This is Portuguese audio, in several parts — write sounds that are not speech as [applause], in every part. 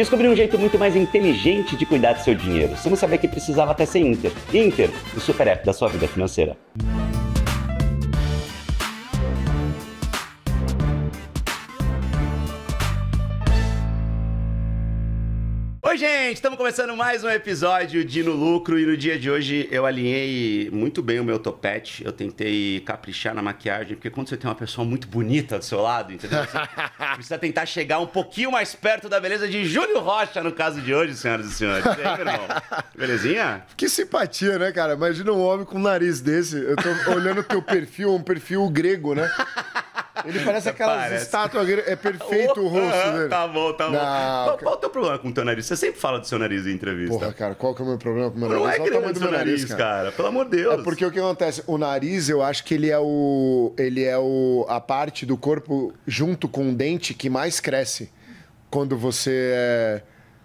Descobri um jeito muito mais inteligente de cuidar do seu dinheiro, sem saber que precisava até ser Inter. Inter, o super app da sua vida financeira. gente! Estamos começando mais um episódio de No Lucro e no dia de hoje eu alinhei muito bem o meu topete. Eu tentei caprichar na maquiagem, porque quando você tem uma pessoa muito bonita do seu lado, entendeu? Você [laughs] precisa tentar chegar um pouquinho mais perto da beleza de Júlio Rocha no caso de hoje, senhoras e senhores. E aí, meu irmão? [laughs] Belezinha? Que simpatia, né, cara? Imagina um homem com um nariz desse. Eu tô olhando o teu perfil, um perfil grego, né? [laughs] Ele parece aquelas parece. estátuas. É perfeito o rosto dele. Tá bom, tá bom. Não, qual, qual é o teu problema com o teu nariz? Você sempre fala do seu nariz em entrevista. Porra, cara, qual que é o meu problema com o meu nariz? Não é Só é o seu nariz, cara. cara. Pelo amor de Deus. É porque o que acontece? O nariz, eu acho que ele é o. Ele é o, a parte do corpo junto com o dente que mais cresce. Quando você é.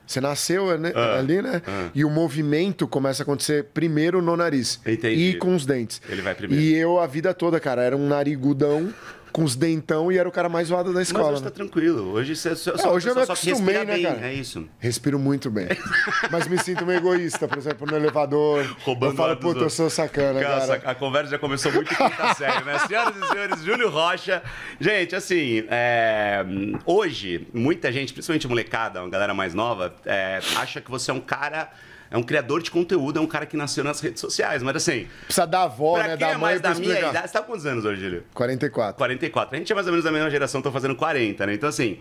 Você nasceu é, né? Ah, ali, né? Ah. E o movimento começa a acontecer primeiro no nariz. Entendi. E com os dentes. Ele vai primeiro. E eu, a vida toda, cara, era um narigudão com os dentão e era o cara mais zoado da escola. Mas hoje tá né? tranquilo. Hoje você só, é, só, hoje eu não acostumei, né, bem, cara? É isso. Respiro muito bem. [laughs] Mas me sinto meio egoísta, por exemplo, no elevador. Roubando eu falo, puta, eu sou sacana, cara, cara. A conversa já começou muito quinta [laughs] série, né? Senhoras e senhores, Júlio Rocha. Gente, assim, é... hoje, muita gente, principalmente molecada, uma galera mais nova, é... acha que você é um cara é um criador de conteúdo, é um cara que nasceu nas redes sociais. Mas assim. Precisa da avó, né? Da é mãe mais da minha explicar. idade. Você tá com quantos anos hoje, 44. 44. A gente é mais ou menos da mesma geração, tô fazendo 40, né? Então, assim.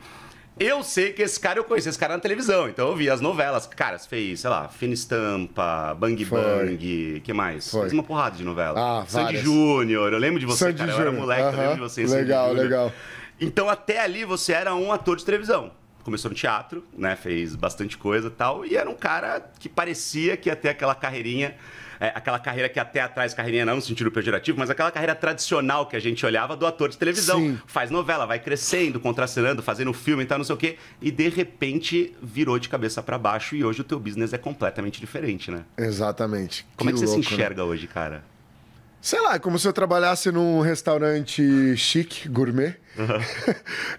Eu sei que esse cara eu conheci esse cara na televisão, então eu vi as novelas. Cara, fez, sei lá, Fina Estampa, Bang Foi. Bang, que mais? Foi. Fez uma porrada de novela. Ah, Sandy Júnior, eu lembro de você, Sandy cara. Júnior. Eu era moleque, uh -huh. eu lembro de você. Legal, legal. Então até ali você era um ator de televisão começou no teatro, né? Fez bastante coisa e tal. E era um cara que parecia que ia ter aquela carreirinha, é, aquela carreira que até atrás, carreirinha não no sentido pejorativo, mas aquela carreira tradicional que a gente olhava do ator de televisão. Sim. Faz novela, vai crescendo, contracenando, fazendo filme e tal, não sei o quê. E de repente virou de cabeça para baixo e hoje o teu business é completamente diferente, né? Exatamente. Como que é que louco, você se né? enxerga né? hoje, cara? Sei lá, é como se eu trabalhasse num restaurante chique, gourmet Uhum.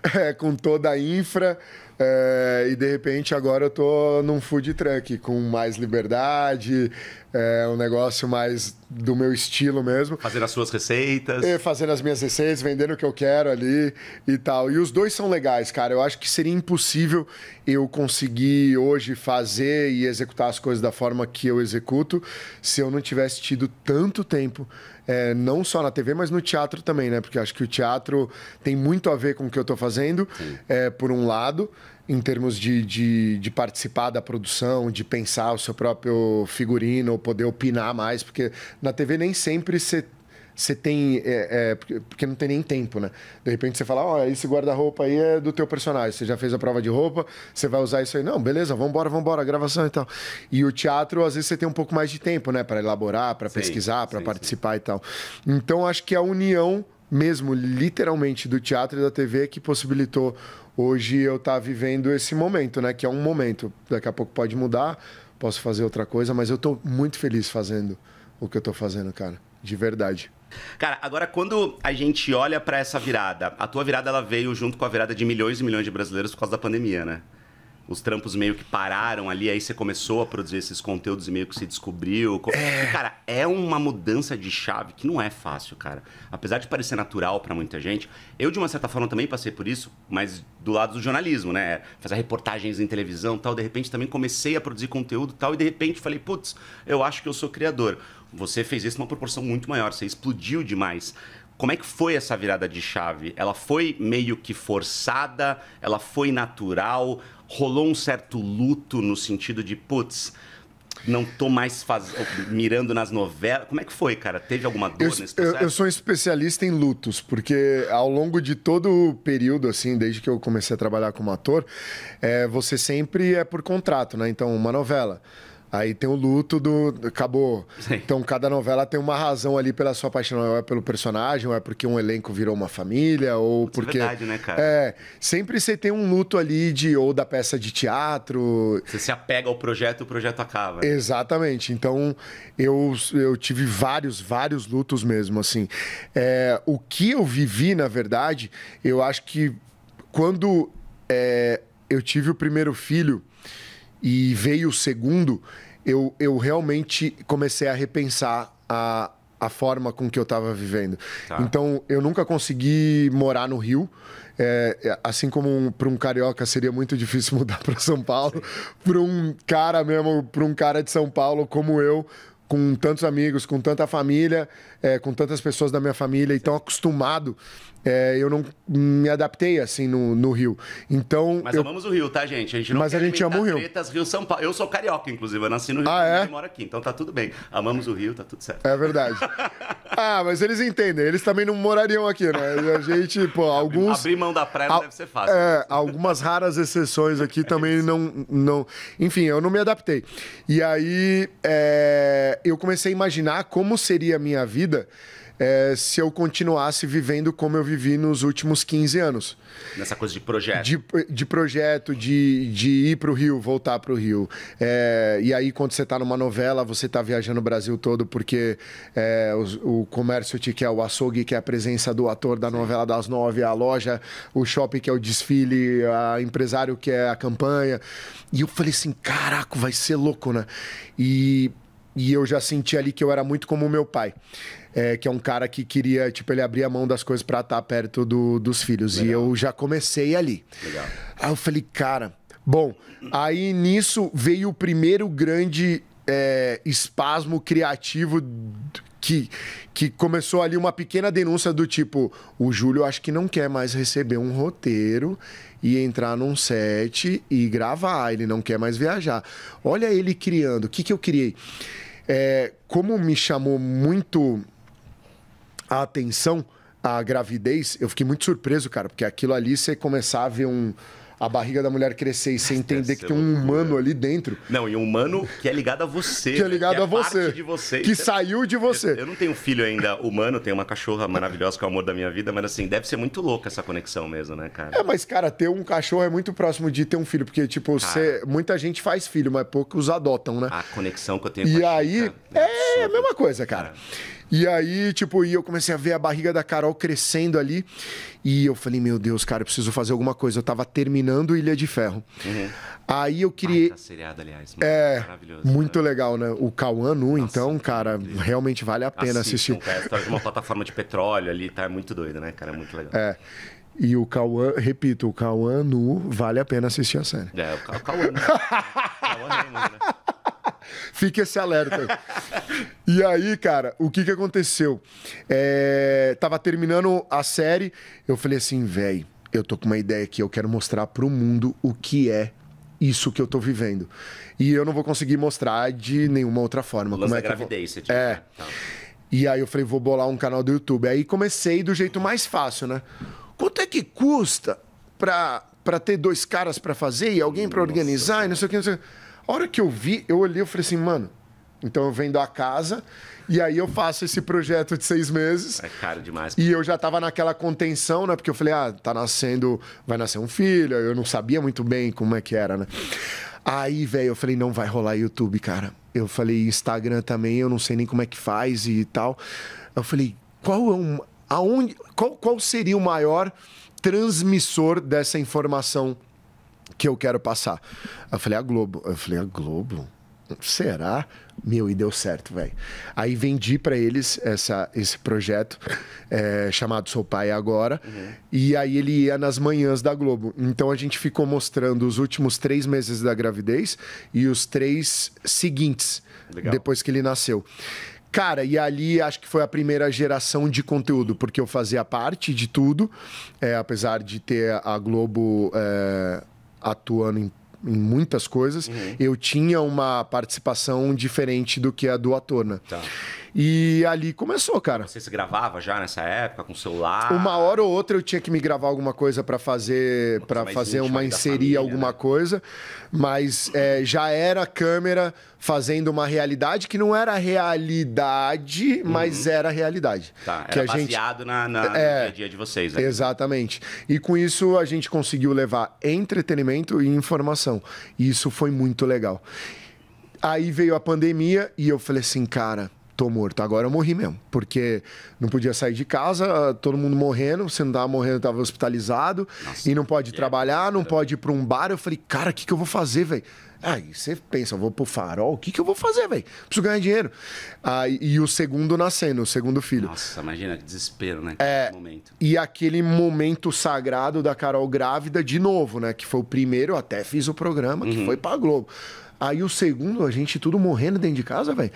[laughs] é, com toda a infra. É, e de repente agora eu tô num food truck com mais liberdade, é, um negócio mais do meu estilo mesmo. Fazer as suas receitas. E é, fazendo as minhas receitas, vendendo o que eu quero ali e tal. E os dois são legais, cara. Eu acho que seria impossível eu conseguir hoje fazer e executar as coisas da forma que eu executo se eu não tivesse tido tanto tempo é, não só na TV, mas no teatro também, né? Porque acho que o teatro tem muito a ver com o que eu estou fazendo, é, por um lado, em termos de, de, de, participar da produção, de pensar o seu próprio figurino, poder opinar mais, porque na TV nem sempre você você tem. É, é, porque, não tem nem tempo, né? De repente você fala, ó, oh, esse guarda-roupa aí é do teu personagem, você já fez a prova de roupa, você vai usar isso aí. Não, beleza, vambora, vambora, gravação e tal. E o teatro, às vezes, você tem um pouco mais de tempo, né? Para elaborar, para pesquisar, para participar sim. e tal. Então, acho que a união mesmo, literalmente, do teatro e da TV é que possibilitou hoje eu estar tá vivendo esse momento, né? Que é um momento. Daqui a pouco pode mudar, posso fazer outra coisa, mas eu estou muito feliz fazendo o que eu estou fazendo, cara. De verdade. Cara, agora quando a gente olha para essa virada, a tua virada ela veio junto com a virada de milhões e milhões de brasileiros por causa da pandemia, né? os trampos meio que pararam ali, aí você começou a produzir esses conteúdos e meio que se descobriu. É... Cara, é uma mudança de chave que não é fácil, cara. Apesar de parecer natural para muita gente, eu de uma certa forma também passei por isso, mas do lado do jornalismo, né? Fazer reportagens em televisão, tal, de repente também comecei a produzir conteúdo, tal, e de repente falei, putz, eu acho que eu sou criador. Você fez isso numa proporção muito maior, você explodiu demais. Como é que foi essa virada de chave? Ela foi meio que forçada? Ela foi natural? Rolou um certo luto no sentido de, putz, não tô mais faz... mirando nas novelas. Como é que foi, cara? Teve alguma dor eu, nesse processo? Eu, eu, sou um especialista em lutos, porque ao longo de todo o período, assim, desde que eu comecei a trabalhar como ator, é, você sempre é por contrato, né? Então, uma novela Aí tem o luto do. Acabou. Sim. Então cada novela tem uma razão ali pela sua paixão. Ou é pelo personagem, ou é porque um elenco virou uma família, ou Putz, é porque. É verdade, né, cara? É. Sempre você tem um luto ali de ou da peça de teatro. Você se apega ao projeto e o projeto acaba. Né? Exatamente. Então eu, eu tive vários, vários lutos mesmo, assim. É, o que eu vivi, na verdade, eu acho que quando é, eu tive o primeiro filho e veio o segundo, eu, eu realmente comecei a repensar a, a forma com que eu estava vivendo. Tá. Então, eu nunca consegui morar no Rio. É, é assim como um, para um carioca seria muito [laughs] difícil mudar para São Paulo, para um cara mesmo, para um cara de São Paulo como eu, com tantos amigos, com tanta família, é, com tantas pessoas da minha família, e tão acostumado é, eu não me adaptei assim no, no Rio. Então. Mas eu... amamos o Rio, tá, gente? A gente não Mas a gente ama o Rio. Tretas, Rio São Paulo. Eu sou carioca, inclusive, eu nasci no Rio ah, é? e moro aqui. Então tá tudo bem. Amamos o Rio, tá tudo certo. É verdade. [laughs] ah, mas eles entendem, eles também não morariam aqui, né? A gente, pô, alguns. Abrir mão da praia não deve ser fácil. É, né? algumas raras exceções aqui [laughs] é também não, não. Enfim, eu não me adaptei. E aí é... eu comecei a imaginar como seria a minha vida é, se eu continuasse vivendo como eu vivi nos últimos 15 anos. Nessa coisa de projeto. De, de projeto, de, de ir para o Rio, voltar para o Rio. É, e aí, quando você está numa novela, você está viajando o Brasil todo porque é, o, o, comércio te quer é o açougue, que é a presença do ator da novela das nove, a loja, o shopping, que é o desfile, a empresário, que é a campanha. E eu falei assim, caraca, vai ser louco, né? E, e eu já senti ali que eu era muito como o meu pai é, que é um cara que queria, tipo, ele abria a mão das coisas para estar perto do, dos filhos. Legal. E eu já comecei ali. Legal. Aí eu falei, cara. Bom, aí nisso veio o primeiro grande é, espasmo criativo que, que começou ali uma pequena denúncia do tipo: o Júlio acho que não quer mais receber um roteiro e entrar num set e gravar, ele não quer mais viajar. Olha ele criando. O que, que eu criei? É, como me chamou muito a atenção à gravidez, eu fiquei muito surpreso, cara, porque aquilo ali você começar a ver um a barriga da mulher crescer e você entender que tem um humano ali dentro. Não, e um humano que é ligado a você. que é ligado que é a você. de você. Que saiu de você. Eu, eu, não tenho filho ainda humano, tenho uma cachorra maravilhosa que é o amor da minha vida, mas assim, deve ser muito louca essa conexão mesmo, né, cara? É, mas cara, ter um cachorro é muito próximo de ter um filho, porque tipo, você, muita gente faz filho, mas poucos adotam, né? A conexão que eu tenho e com E aí, é, é a mesma coisa, cara. E aí, tipo, e eu comecei a ver a barriga da Carol crescendo ali. E eu falei, meu Deus, cara, eu preciso fazer alguma coisa. Eu tava terminando Ilha de Ferro. Uhum. Aí eu queria. Baita seriado, aliás. É, maravilhoso. Muito né? legal, né? O Cauã Nu, então, cara, realmente vale a pena assistir. Cara, é uma plataforma de petróleo ali, tá? É muito doido, né, cara? É muito legal. É. E o Cauã, repito, o Cauã nu, vale a pena assistir a série. É, o Cauã nu. [laughs] Cauã Nu, né? Fique esse alerta. [laughs] e aí, cara, o que que aconteceu? É... Tava terminando a série, eu falei assim, velho, eu tô com uma ideia que eu quero mostrar pro mundo o que é isso que eu tô vivendo. E eu não vou conseguir mostrar de nenhuma outra forma. Como é que gravidez, você é. tinha... É. Então. E aí eu falei, vou bolar um canal do YouTube. Aí comecei do jeito mais fácil, né? Quanto é que custa pra, pra ter dois caras para fazer e alguém para organizar e não sei o que, não sei o que. A hora que eu vi, eu olhei e falei assim, mano, então eu vendo a casa e aí eu faço esse projeto de seis meses. É caro demais. E eu já tava naquela contenção, né? Porque eu falei, ah, tá nascendo, vai nascer um filho. Eu não sabia muito bem como é que era, né? Aí, velho, eu falei, não vai rolar YouTube, cara. Eu falei, Instagram também, eu não sei nem como é que faz e tal. Eu falei, qual é um. Aonde, qual, qual seria o maior transmissor dessa informação que eu quero passar. Eu falei, a Globo. Eu falei, a Globo? Será? Meu, e deu certo, velho. Aí vendi para eles essa, esse projeto é, chamado Sou Pai Agora. Uhum. E aí ele ia nas manhãs da Globo. Então a gente ficou mostrando os últimos três meses da gravidez e os três seguintes, Legal. depois que ele nasceu. Cara, e ali acho que foi a primeira geração de conteúdo, porque eu fazia parte de tudo, é, apesar de ter a Globo. É, atuando em, em muitas coisas, uhum. eu tinha uma participação diferente do que a do ator, né? Tá. E ali começou, cara. Você se gravava já nessa época com celular? Uma hora ou outra eu tinha que me gravar alguma coisa para fazer, para fazer uma inserir família, alguma né? coisa, mas é, já era câmera fazendo uma realidade que não era realidade, uhum. mas era realidade. Tá, que era a baseado na, na é, no dia a dia de vocês. Exatamente. E com isso a gente conseguiu levar entretenimento e informação. E isso foi muito legal. Aí veio a pandemia e eu falei assim, cara, tô morto. Agora eu morri mesmo, porque não podia sair de casa, todo mundo morrendo, se não tava morrendo, tava hospitalizado, Nossa, e não pode é trabalhar, não pode ir para um bar. Eu falei, cara, o que, que eu vou fazer, velho? Aí você pensa, vou pro farol, o que, que eu vou fazer, velho? Preciso ganhar dinheiro. Ah, e, o segundo nascendo, o segundo filho. Nossa, imagina que desespero, né? É, momento. E aquele momento sagrado da Carol grávida de novo, né? Que foi o primeiro, até fiz o programa, uhum. que foi pra Globo. Aí o segundo, a gente tudo morrendo dentro de casa, velho.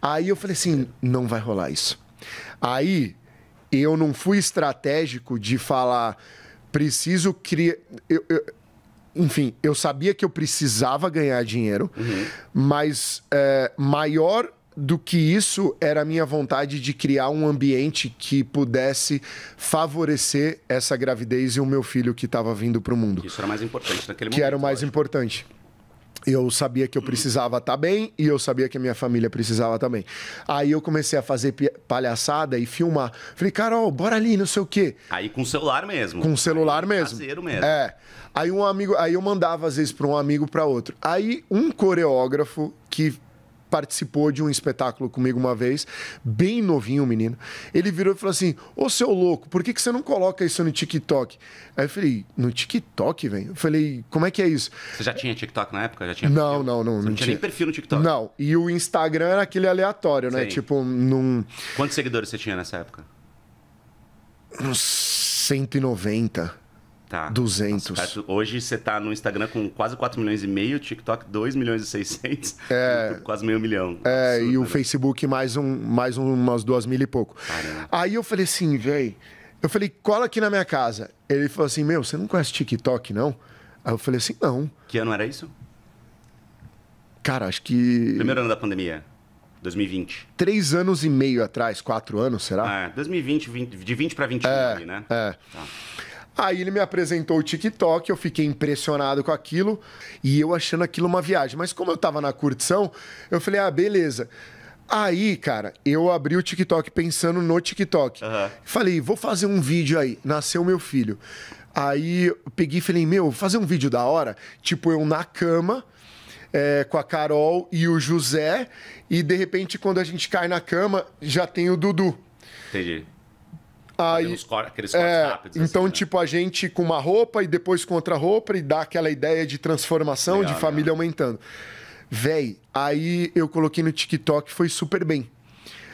Aí eu falei assim: não vai rolar isso. Aí eu não fui estratégico de falar, preciso criar. Eu, eu... Enfim, eu sabia que eu precisava ganhar dinheiro, uhum. mas é, maior do que isso era a minha vontade de criar um ambiente que pudesse favorecer essa gravidez e o meu filho que estava vindo para o mundo. Isso era mais importante naquele momento. Que era o mais lógico. importante eu sabia que eu precisava estar tá bem e eu sabia que a minha família precisava também. Aí eu comecei a fazer palhaçada e filmar. Falei, Carol, bora ali, não sei o quê. Aí com o celular mesmo. Com o celular mesmo. Caseiro mesmo. É. Aí um amigo, aí eu mandava às vezes para um amigo para outro. Aí um coreógrafo que participou de um espetáculo comigo uma vez, bem novinho o menino. Ele virou e falou assim: Ô seu louco, por que, que você não coloca isso no TikTok? Aí eu falei: No TikTok, velho? Eu falei: Como é que é isso? Você já tinha TikTok na época? Já tinha não, não, não. Não, não tinha, tinha nem perfil no TikTok. Não, e o Instagram era aquele aleatório, né? Sim. Tipo, num. Quantos seguidores você tinha nessa época? Uns 190. Tá. 200. Nossa, hoje você tá no Instagram com quase 4 milhões e meio, TikTok 2 milhões e 600, é, quase meio milhão. É, Absurdo, e o né? Facebook mais, um, mais umas duas mil e pouco. Caramba. Aí eu falei assim, velho, eu falei, cola aqui na minha casa. Ele falou assim, meu, você não conhece TikTok, não? Aí eu falei assim, não. Que ano era isso? Cara, acho que... Primeiro ano da pandemia. 2020. Três anos e meio atrás, quatro anos, será? Ah, 2020, 20, de 20 para 21, é, ali, né? É. Tá. Aí ele me apresentou o TikTok, eu fiquei impressionado com aquilo e eu achando aquilo uma viagem. Mas como eu tava na curtição, eu falei: ah, beleza. Aí, cara, eu abri o TikTok pensando no TikTok. Uhum. Falei, vou fazer um vídeo aí. Nasceu meu filho. Aí eu peguei e falei, meu, vou fazer um vídeo da hora. Tipo, eu na cama, é, com a Carol e o José. E de repente, quando a gente cai na cama, já tem o Dudu. Entendi. Aí, aqueles é, cortes é, rápidos. Assim, então, assim, né? tipo, a gente com uma roupa e depois com outra roupa e dá aquela ideia de transformação, legal, de família legal. aumentando. Véi, aí eu coloquei no TikTok foi super bem.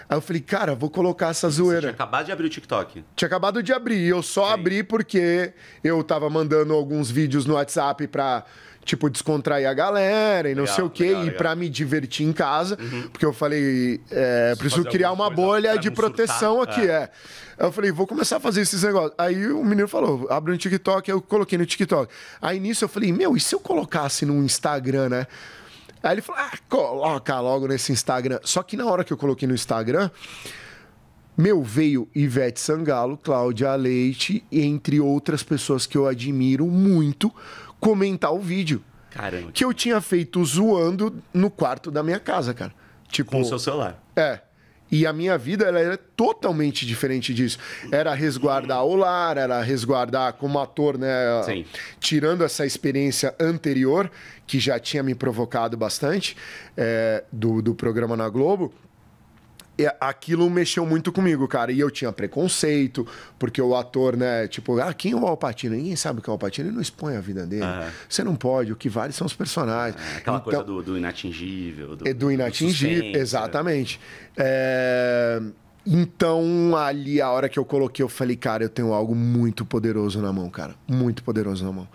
Aí eu falei, cara, vou colocar essa zoeira. Você tinha acabado de abrir o TikTok. Tinha acabado de abrir. Eu só Sim. abri porque eu tava mandando alguns vídeos no WhatsApp pra tipo, descontrair a galera e legal, não sei o quê, legal, e legal. pra me divertir em casa, uhum. porque eu falei, é, preciso criar uma bolha de proteção surtar. É. aqui, é. é. Eu falei, vou começar a fazer esses negócios. Aí o menino falou, abre um TikTok, eu coloquei no TikTok. Aí nisso eu falei, meu, e se eu colocasse no Instagram, né? Aí ele falou, ah, coloca logo nesse Instagram. Só que na hora que eu coloquei no Instagram, meu, veio Ivete Sangalo, Cláudia Leite, entre outras pessoas que eu admiro muito, comentar o vídeo. Caramba. Que eu tinha feito zoando no quarto da minha casa, cara. Tipo, Com o seu celular. É. E a minha vida ela era totalmente diferente disso. Era resguardar o lar, era resguardar como ator, né? Sim. Tirando essa experiência anterior, que já tinha me provocado bastante, é, do, do programa na Globo aquilo mexeu muito comigo, cara. E eu tinha preconceito, porque o ator, né? Tipo, ah, quem é o Alpatino? Ninguém sabe o que é o Alpatino. Ele não expõe a vida dele. Uhum. Você não pode. O que vale são os personagens. Ah, aquela então, coisa do, do, inatingível. Do, é do inatingível, do né? exatamente. É... Então, ali, a hora que eu coloquei, eu falei, cara, eu tenho algo muito poderoso na mão, cara. Muito poderoso na mão.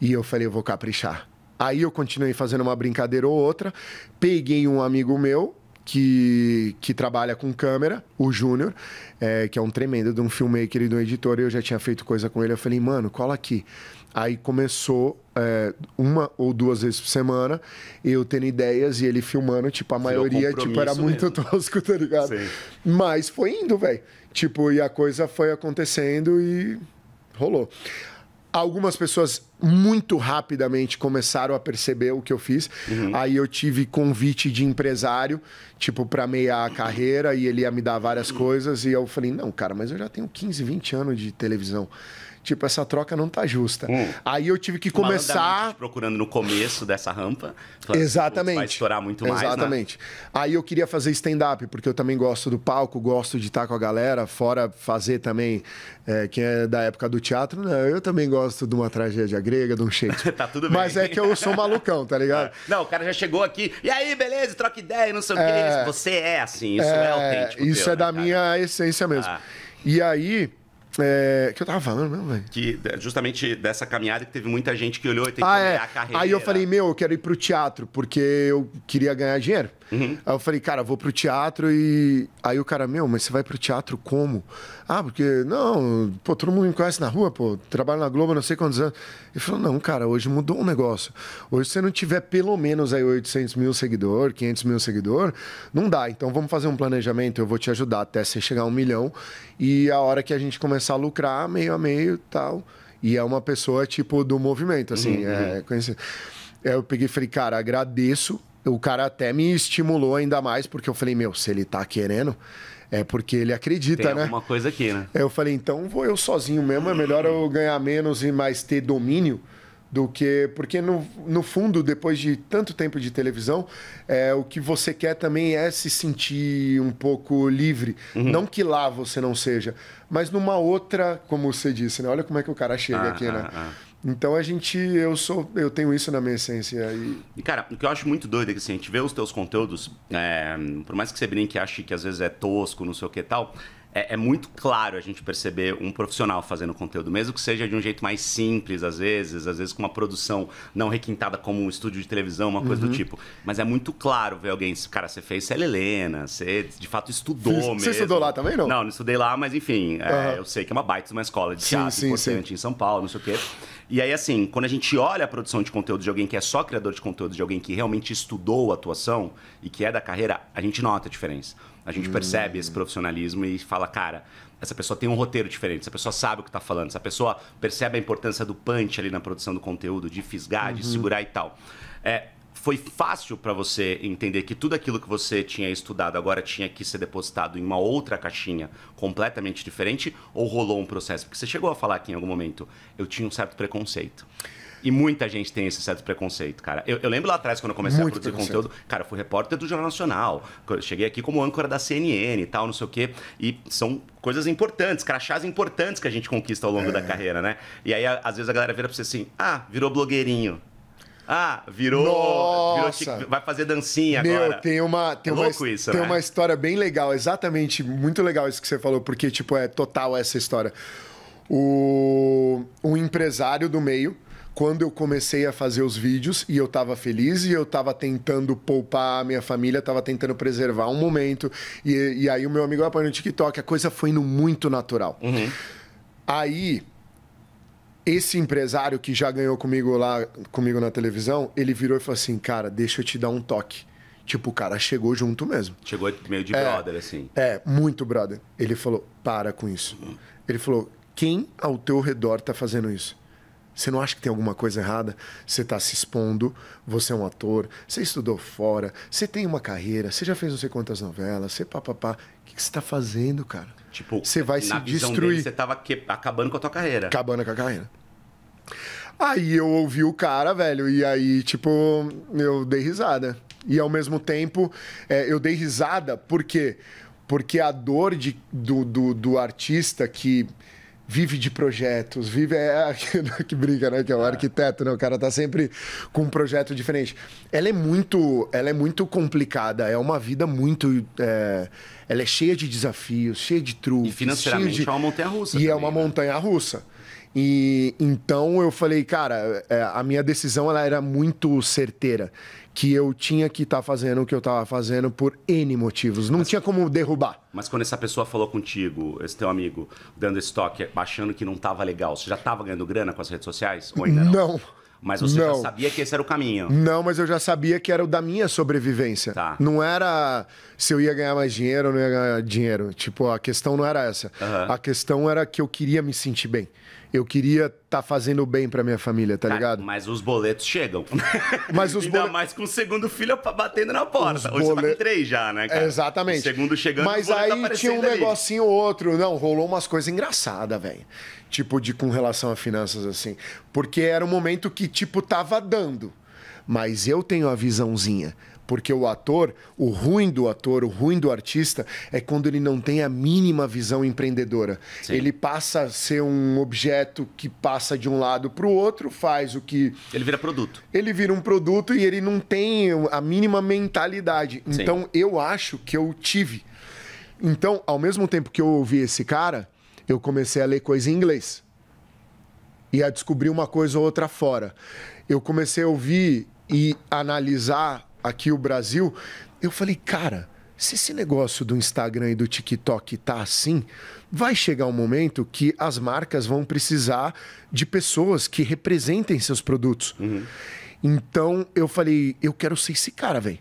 E eu falei, eu vou caprichar. Aí eu continuei fazendo uma brincadeira ou outra. Peguei um amigo meu, que, que trabalha com câmera, o Júnior, é, que é um tremendo de um filmmaker e de um editor, e eu já tinha feito coisa com ele. Eu falei, mano, cola aqui. Aí começou é, uma ou duas vezes por semana, eu tendo ideias e ele filmando, tipo, a maioria tipo, era muito mesmo. [laughs] tosco, tá ligado? Sim. Mas foi indo, velho. Tipo, e a coisa foi acontecendo e rolou. Algumas pessoas muito rapidamente começaram a perceber o que eu fiz. Uhum. Aí eu tive convite de empresário, tipo, para meia a carreira e ele ia me dar várias uhum. coisas. E eu falei: não, cara, mas eu já tenho 15, 20 anos de televisão tipo, essa troca não tá justa. Hum. Aí eu tive que começar. procurando no começo dessa rampa. Exatamente. Vai estourar muito mais. Né? Exatamente. Né? Aí eu queria fazer stand-up, porque eu também gosto do palco, gosto de estar com a galera, fora fazer também, é, que é da época do teatro, né? Eu também gosto de uma tragédia grega, de um cheiro [laughs] tá tudo bem. Mas é que eu sou malucão, tá ligado? [laughs] Não, o cara já chegou aqui, e aí, beleza, troca ideia, não sei o que. É. Você é assim, isso é, é autêntico. Isso teu, é né, da cara? minha essência mesmo. Ah. E aí. É, que eu tava falando mesmo, velho? Que justamente dessa caminhada que teve muita gente que olhou e tem ah, é. a carreira. Aí eu falei, meu, eu quero ir pro teatro, porque eu queria ganhar dinheiro. Uhum. Aí eu falei, cara, vou pro teatro e. Aí o cara, meu, mas você vai pro teatro como? Ah, porque, não, pô, todo mundo me conhece na rua, pô, trabalho na Globo não sei quantos anos. Ele falou, não, cara, hoje mudou um negócio. Hoje você não tiver pelo menos aí 800 mil seguidor, 500 mil seguidor, não dá. Então vamos fazer um planejamento, eu vou te ajudar até você chegar a um milhão. E a hora que a gente começar a lucrar, meio a meio tal. E é uma pessoa, tipo, do movimento, assim, uhum. é conhecido. Eu peguei e falei, cara, agradeço o cara até me estimulou ainda mais, porque eu falei, meu, se ele tá querendo, é porque ele acredita, Tem né? alguma coisa aqui, né? eu falei, então vou eu sozinho mesmo, é melhor eu ganhar menos e mais ter domínio do que. Porque no, no fundo, depois de tanto tempo de televisão, é, o que você quer também é se sentir um pouco livre. Uhum. Não que lá você não seja, mas numa outra, como você disse, né? Olha como é que o cara chega ah, aqui, ah, né? Ah. Então a gente, eu sou, eu tenho isso na minha essência. E, e cara, o que eu acho muito doido é que assim, a gente vê os teus conteúdos, é, por mais que você brinque e ache que às vezes é tosco, não sei o que e tal, é, é, muito claro a gente perceber um profissional fazendo conteúdo, mesmo que seja de um jeito mais simples, às vezes, às vezes com uma produção não requintada como um estúdio de televisão, uma coisa uhum. do tipo. Mas é muito claro ver alguém, cara, você fez Célia Helena, você de fato estudou mesmo. Você estudou lá também, não? Não, não estudei lá, mas enfim, uhum. é, eu sei que é uma baita uma escola de sim, sim, importante sim. em São Paulo, não sei o quê. E aí, assim, quando a gente olha a produção de conteúdo de alguém que é só criador de conteúdo, de alguém que realmente estudou atuação e que é da carreira, a gente nota a diferença. A gente hum. percebe esse hum. profissionalismo e fala, cara, essa pessoa tem um roteiro diferente, essa pessoa sabe o que está falando, essa pessoa percebe a importância do punch ali na produção do conteúdo, de fisgar, uhum. de segurar e tal. É, foi fácil para você entender que tudo aquilo que você tinha estudado agora tinha que ser depositado em uma outra caixinha completamente diferente? Ou rolou um processo? Porque você chegou a falar aqui em algum momento, eu tinha um certo preconceito. E muita gente tem esse certo preconceito, cara. Eu, eu lembro lá atrás, quando eu comecei Muito a produzir conteúdo, cara, eu fui repórter do Jornal Nacional. Cheguei aqui como âncora da CNN e tal, não sei o quê. E são coisas importantes, crachás importantes que a gente conquista ao longo é. da carreira, né? E aí, às vezes, a galera vira pra você assim, ah, virou blogueirinho. Ah, virou. Nossa. virou vai fazer dancinha Meu, agora. Tem uma, tem Louco uma, isso, tem né? uma história bem legal, exatamente, muito legal isso que você falou, porque, tipo, é total essa história. O, um empresário do meio, quando eu comecei a fazer os vídeos e eu tava feliz e eu tava tentando poupar a minha família, tava tentando preservar um momento. E, e aí o meu amigo apanhou no TikTok, a coisa foi indo muito natural. Uhum. Aí esse empresário que já ganhou comigo lá, comigo na televisão, ele virou e falou assim, cara, deixa eu te dar um toque. Tipo, o cara chegou junto mesmo. Chegou meio de é, brother, assim. É, muito brother. Ele falou, para com isso. Uhum. Ele falou, quem ao teu redor tá fazendo isso? Você não acha que tem alguma coisa errada? Você está se expondo, você é um ator, você estudou fora, você tem uma carreira, você já fez não sei quantas novelas, você papapá. O que, você está fazendo, cara? Tipo, você vai se destruir. Dele, você estava que... acabando com a tua carreira. Acabando com a carreira. Aí eu ouvi o cara, velho, e aí, tipo, eu dei risada. E ao mesmo tempo, é, eu dei risada, por quê? Porque a dor de, do, do, do artista que vive de projetos, vive. É, [laughs] que briga, né? Que é o é. arquiteto, né? O cara tá sempre com um projeto diferente. Ela é muito, ela é muito complicada, é uma vida muito. É, ela é cheia de desafios, cheia de truques. E financeiramente de... é uma montanha russa. E é também, é uma né? montanha russa. E então eu falei, cara, é, a minha decisão ela era muito certeira que eu tinha que estar tá fazendo o que eu estava fazendo por N motivos. Não mas, tinha como derrubar. Mas quando essa pessoa falou contigo, esse teu amigo, dando esse toque, achando que não estava legal, você já estava ganhando grana com as redes sociais? Ou ainda não? Não. Mas você não. já sabia que esse era o caminho. Não, mas eu já sabia que era o da minha sobrevivência. Tá. Não era se eu ia ganhar mais dinheiro ou não ia ganhar dinheiro. Tipo, a questão não era essa. Uhum. A questão era que eu queria me sentir bem eu queria estar tá fazendo bem para minha família, tá ligado? Mas os boletos chegam. Mas [laughs] os Ainda mais com o segundo filho batendo na porta. Os Hoje bolet... você tá com três já, né? Cara? Exatamente. O segundo chegando. Mas tá aí tá tinha um ali. negocinho outro. Não, rolou umas coisas engraçadas, velho. Tipo, de com relação a finanças, assim. Porque era um momento que, tipo, tava dando. Mas eu tenho a visãozinha porque o ator, o ruim do ator, o ruim do artista é quando ele não tem a mínima visão empreendedora. Sim. Ele passa a ser um objeto que passa de um lado para o outro, faz o que. Ele vira produto. Ele vira um produto e ele não tem a mínima mentalidade. Sim. Então eu acho que eu tive. Então, ao mesmo tempo que eu ouvi esse cara, eu comecei a ler coisa em inglês e a descobrir uma coisa ou outra fora. Eu comecei a ouvir e analisar aqui o Brasil, eu falei, cara, se esse negócio do Instagram e do TikTok tá assim, vai chegar um momento que as marcas vão precisar de pessoas que representem seus produtos. Uhum. Então eu falei, eu quero ser esse cara, velho.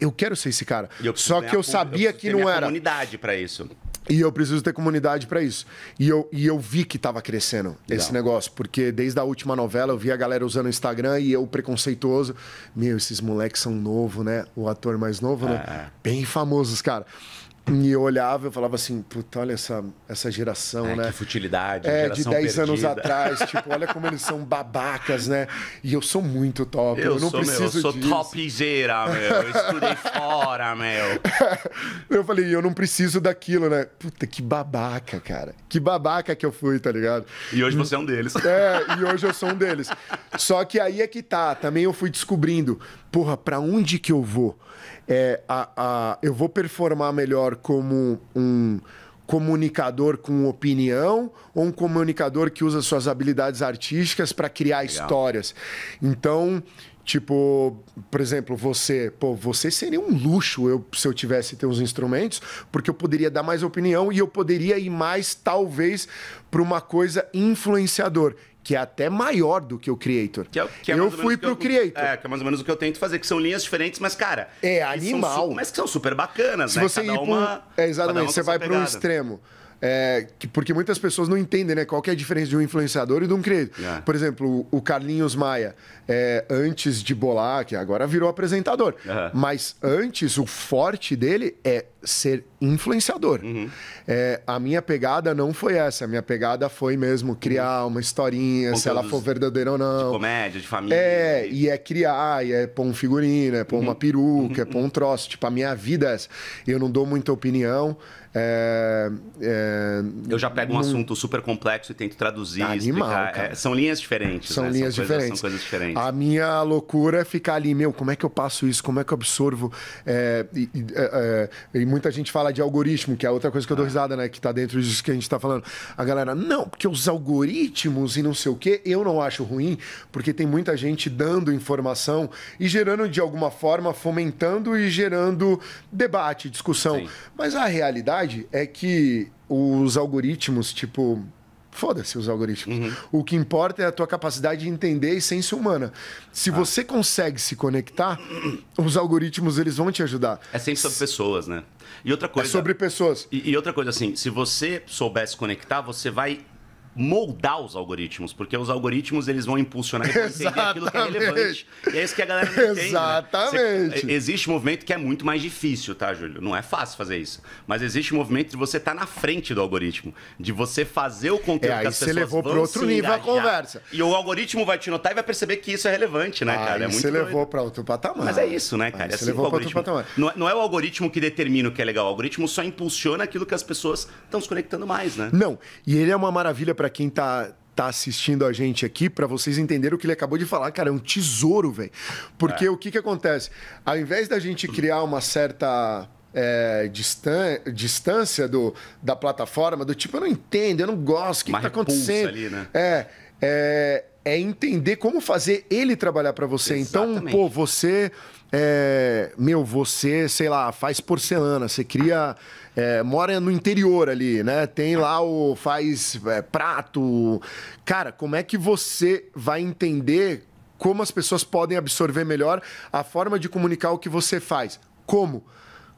Eu quero ser esse cara. Só que eu sabia eu que não era. comunidade para isso. E eu preciso ter comunidade para isso. E eu, e eu vi que estava crescendo esse negócio, porque desde a última novela eu vi a galera usando o Instagram e eu preconceituoso. Meu, esses moleques são novo, né? O ator mais novo, né? É. Bem famosos, cara. E eu olhava eu falava assim, puta, olha essa, essa geração, é, né? Que futilidade, É, de 10 anos atrás, [laughs] tipo, olha como eles são babacas, né? E eu sou muito top, eu, eu não sou, preciso meu, eu sou topzera, meu, eu estudei [laughs] fora, meu. [laughs] eu falei, eu não preciso daquilo, né? Puta, que babaca, cara. Que babaca que eu fui, tá ligado? E hoje você é um deles. É, e hoje eu sou um deles. Só que aí é que tá, também eu fui descobrindo, porra, pra onde que eu vou? é, a, a, eu vou performar melhor como um comunicador com opinião ou um comunicador que usa suas habilidades artísticas para criar Legal. histórias. Então, Tipo, por exemplo, você, pô, você seria um luxo eu, se eu tivesse os instrumentos, porque eu poderia dar mais opinião e eu poderia ir mais, talvez, para uma coisa influenciador que é até maior do que o Creator. Que é, que é eu fui pro eu, Creator. É, que é mais ou menos o que eu tento fazer, que são linhas diferentes, mas, cara. É, animal. São, mas que são super bacanas, Se né? Você cada ir uma, é, exatamente, uma você vai para um extremo. É, que, porque muitas pessoas não entendem, né? Qual que é a diferença de um influenciador e de um criador, Yeah. É. Por exemplo, o Carlinhos Maia, é, antes de bolar, que agora virou apresentador, mas antes o forte dele é ser influenciador. Uhum. É, a minha pegada não foi essa. A minha pegada foi mesmo criar uhum. uma historinha, Conteúdos se ela for verdadeira ou não. De comédia, de família. É, e é criar, e é pôr um figurino, é pôr uma uhum. peruca, é pôr um troço. Tipo, a minha vida é essa. Eu não dou muita opinião. É, é, eu já pego um não... assunto super complexo e tento traduzir. Tá animal, explicar. É, são linhas diferentes. São né? linhas são diferentes. são coisas diferentes. A minha loucura é ficar ali, meu, como é que eu passo isso? Como é que eu absorvo? É, e, e, é, é, e, muita gente fala de algoritmo, que é outra coisa que eu dou ah. risada, né? Que tá dentro disso que a gente tá falando. A galera, não, porque os algoritmos e não sei o quê, eu não acho ruim, porque tem muita gente dando informação e gerando de alguma forma, fomentando e gerando debate, discussão. Sim. Mas a realidade verdade é que os algoritmos, tipo, foda-se os algoritmos. Uhum. O que importa é a tua capacidade de entender a essência humana. Se ah. você consegue se conectar, os algoritmos eles vão te ajudar. É sempre sobre pessoas, né? E outra é coisa. É sobre pessoas. E, e outra coisa, assim, se você souber se conectar, você vai moldar os algoritmos, porque os algoritmos eles vão impulsionar e vão entender aquilo que é relevante. E é isso que a galera não entende. Né? Exatamente. Né? existe um movimento que é muito mais difícil, tá, Júlio? Não é fácil fazer isso. Mas existe um movimento de você estar tá na frente do algoritmo, de você fazer o conteúdo é, que as pessoas você levou para outro nível a conversa. E o algoritmo vai te notar e vai perceber que isso é relevante, né, cara? é muito você levou para outro patamar. Mas é isso, né, cara? É você é levou para outro patamar. Não, é, não é o algoritmo que determina o que é legal, o algoritmo só impulsiona aquilo que as pessoas estão se conectando mais, né? Não. E ele é uma maravilha para quem está tá assistindo a gente aqui para vocês entenderem o que ele acabou de falar, cara, é um tesouro, velho. Porque é. o que que acontece? Ao invés da gente criar uma certa é, distan distância do, da plataforma, do tipo, eu não entendo, eu não gosto, o que, que tá acontecendo? Ali, né? é, é, é, entender como fazer ele trabalhar para você. Exatamente. Então, pô, você. É, meu, você, sei lá, faz porcelana, você cria é, mora no interior ali, né? Tem lá o. faz é, prato. Cara, como é que você vai entender como as pessoas podem absorver melhor a forma de comunicar o que você faz? Como?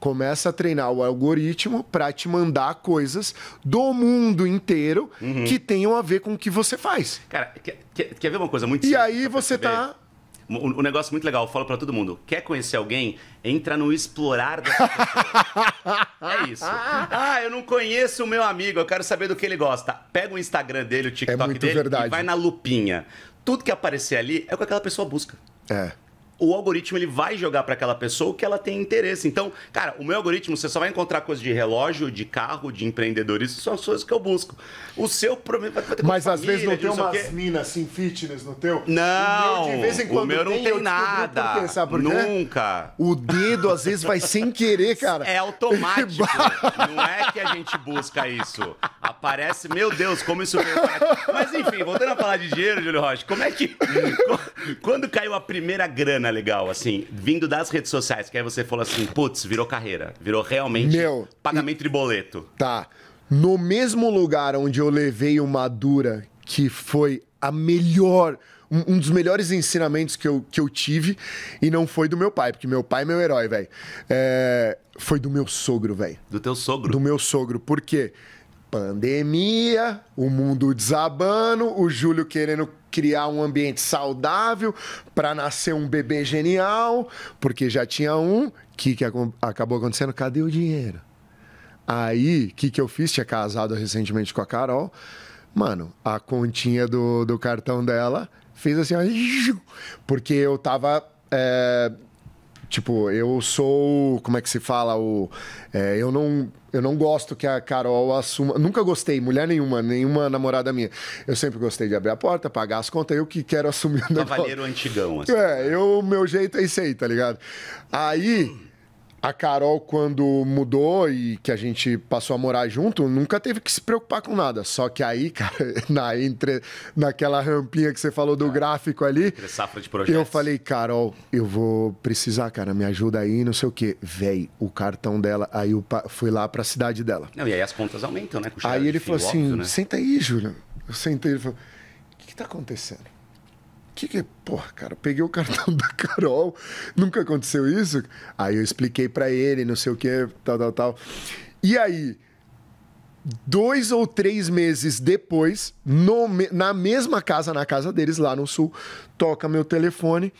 começa a treinar o algoritmo para te mandar coisas do mundo inteiro uhum. que tenham a ver com o que você faz. Cara, quer, quer ver uma coisa muito E aí você perceber? tá um, negócio muito legal, eu falo para todo mundo: quer conhecer alguém? Entra no explorar dessa pessoa. é isso. Ah, eu não conheço o meu amigo, eu quero saber do que ele gosta. Pega o Instagram dele, o é TikTok é dele verdade. e vai na lupinha. Tudo que aparecer ali é o que aquela pessoa busca. É o algoritmo ele vai jogar para aquela pessoa que ela tem interesse. Então, cara, o meu algoritmo, você só vai encontrar coisas de relógio, de carro, de empreendedorismo, são as coisas que eu busco. O seu problema vai ter Mas às vezes não tem umas minas assim, fitness no teu? Não, o meu, de vez em quando o meu não tem, tem nada. Nunca. O dedo às vezes vai sem querer, cara. É automático. [laughs] não é que a gente busca isso. Aparece, meu Deus, como isso veio Mas enfim, voltando a falar de dinheiro, Júlio Rocha, como é que... [laughs] Quando caiu a primeira grana legal, assim, vindo das redes sociais, que aí você falou assim, putz, virou carreira, virou realmente Meu, pagamento e... de boleto. Tá. No mesmo lugar onde eu levei uma dura que foi a melhor, um, dos melhores ensinamentos que eu, que eu tive, e não foi do meu pai, porque meu pai é meu herói, velho. É, foi do meu sogro, velho. Do teu sogro? Do meu sogro. Por quê? pandemia, o mundo desabando, o Júlio querendo criar um ambiente saudável para nascer um bebê genial, porque já tinha um. O que, que acabou acontecendo? Cadê o dinheiro? Aí, o que, que eu fiz? Tinha casado recentemente com a Carol. Mano, a continha do, do cartão dela fez assim, ó, [laughs] porque eu tava. É Tipo, eu sou. Como é que se fala? O, é, eu, não, eu não gosto que a Carol assuma. Nunca gostei, mulher nenhuma, nenhuma namorada minha. Eu sempre gostei de abrir a porta, pagar as contas, eu que quero assumir o negócio. Cavaleiro antigão, assim. É, o meu jeito é isso aí, tá ligado? Aí a Carol, quando mudou e que a gente passou a morar junto, nunca teve que se preocupar com nada. Só que aí, [laughs] cara, na, entre, naquela rampinha que você falou do é. gráfico ali. Safra de Eu falei, Carol, eu vou precisar, cara, me ajuda aí, não sei o quê. Véi, o cartão dela. Aí eu fui lá pra cidade dela. Não, e aí as contas aumentam, né? aí ele falou assim, óbvio, assim: né? senta aí, Júlio. Eu sentei, ele falou: o que, que tá acontecendo? que que é? Porra, cara, peguei o cartão [laughs] da Carol, nunca aconteceu isso? Aí eu expliquei para ele, não sei o que, tal, tal, tal. E aí, dois ou três meses depois, no, na mesma casa, na casa deles, lá no sul, toca meu telefone.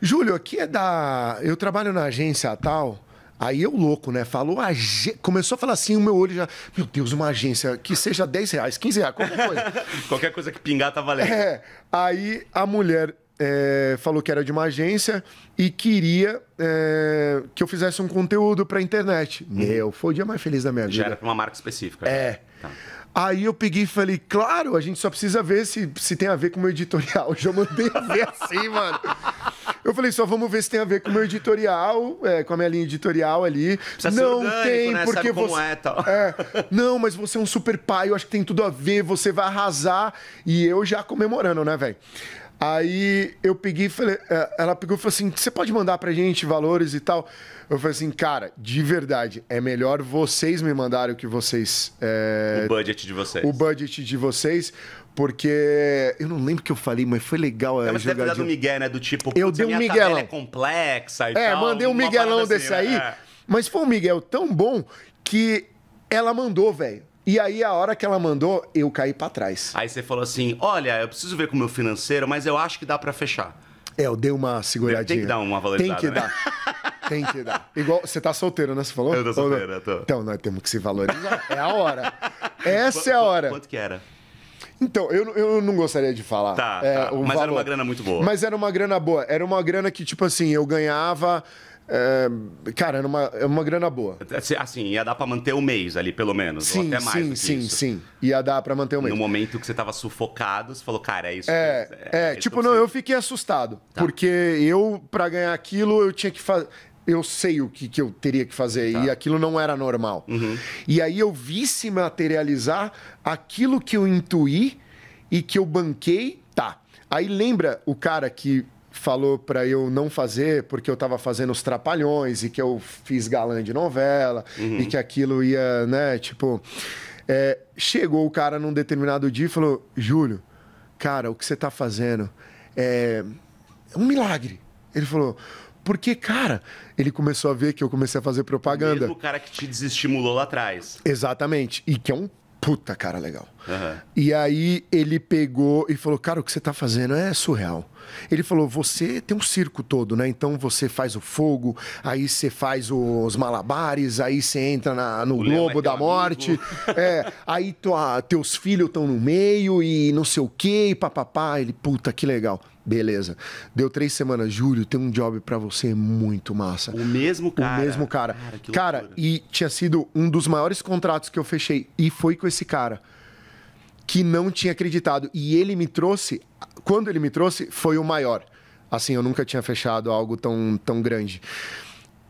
Júlio, aqui é da. Eu trabalho na agência tal. Aí eu louco, né? Falou, ag... Ah, começou a falar assim, o meu olho já. Meu Deus, uma agência que seja 10 reais, 15 reais, qualquer coisa. [laughs] qualquer coisa que pingar tá valendo. É. Aí a mulher é, falou que era de uma agência e queria é, que eu fizesse um conteúdo pra internet. Uhum. Meu, foi o dia mais feliz da minha vida. Já era pra uma marca específica. É. Tá. Aí eu peguei e falei, claro, a gente só precisa ver se, se tem a ver com o meu editorial. [laughs] já mandei a ver assim, mano falei só, vamos ver se tem a ver com o meu editorial, é, com a minha linha editorial ali. Precisa não orgânico, tem, né? porque Sabe você. É, tal. [laughs] É, não, mas você é um super pai, eu acho que tem tudo a ver, você vai arrasar. E eu já comemorando, né, velho? Aí eu peguei falei, é, ela pegou e falou assim: você pode mandar pra gente valores e tal? Eu falei assim, cara, de verdade, é melhor vocês me mandarem o que vocês. É, o budget de vocês. O budget de vocês, porque eu não lembro o que eu falei, mas foi legal a é, é, mas deve Miguel, né? Do tipo, eu dei um Miguelão. é complexa e é, tal. É, mandei um Miguelão desse assim, aí. É. Mas foi um Miguel tão bom que ela mandou, velho. E aí, a hora que ela mandou, eu caí para trás. Aí você falou assim: olha, eu preciso ver com o meu financeiro, mas eu acho que dá para fechar. É, eu dei uma seguradinha. Tem que dar uma valorizada. Tem que né? dar. Tem que dar. Igual, você tá solteiro, né? Você falou? Eu tô solteiro, eu tô. Então, nós temos que se valorizar. É a hora. [laughs] Essa é a hora. Quanto que era? Então, eu, eu não gostaria de falar. Tá, é, tá. mas valor. era uma grana muito boa. Mas era uma grana boa. Era uma grana que, tipo assim, eu ganhava. É, cara, era uma, uma grana boa. Assim, assim, ia dar pra manter o mês ali, pelo menos. Sim, ou até mais. Sim, sim, isso. sim. Ia dar pra manter o mês. No momento que você tava sufocado, você falou, cara, é isso. É, que, é, é, é, é tipo, não, eu fiquei assustado. Tá. Porque eu, pra ganhar aquilo, eu tinha que fazer eu sei o que, que eu teria que fazer tá. e aquilo não era normal. Uhum. E aí eu vi se materializar aquilo que eu intuí e que eu banquei, tá. Aí lembra o cara que falou para eu não fazer porque eu tava fazendo os trapalhões e que eu fiz galã de novela uhum. e que aquilo ia, né, tipo... É, chegou o cara num determinado dia e falou, Júlio, cara, o que você tá fazendo é um milagre. Ele falou, porque, cara, ele começou a ver que eu comecei a fazer propaganda. Mesmo o cara que te desestimulou lá atrás. Exatamente. E que é um puta cara legal. Uhum. E aí ele pegou e falou: Cara, o que você tá fazendo é surreal. Ele falou: Você tem um circo todo, né? Então você faz o fogo, aí você faz os malabares, aí você entra na, no o é globo é da morte, é, aí tua, teus filhos estão no meio e não sei o quê, e papapá. Ele, puta, que legal. Beleza. Deu três semanas, Júlio, tem um job para você muito massa. O mesmo cara. O mesmo cara. Cara, cara, e tinha sido um dos maiores contratos que eu fechei. E foi com esse cara. Que não tinha acreditado. E ele me trouxe. Quando ele me trouxe, foi o maior. Assim, eu nunca tinha fechado algo tão, tão grande.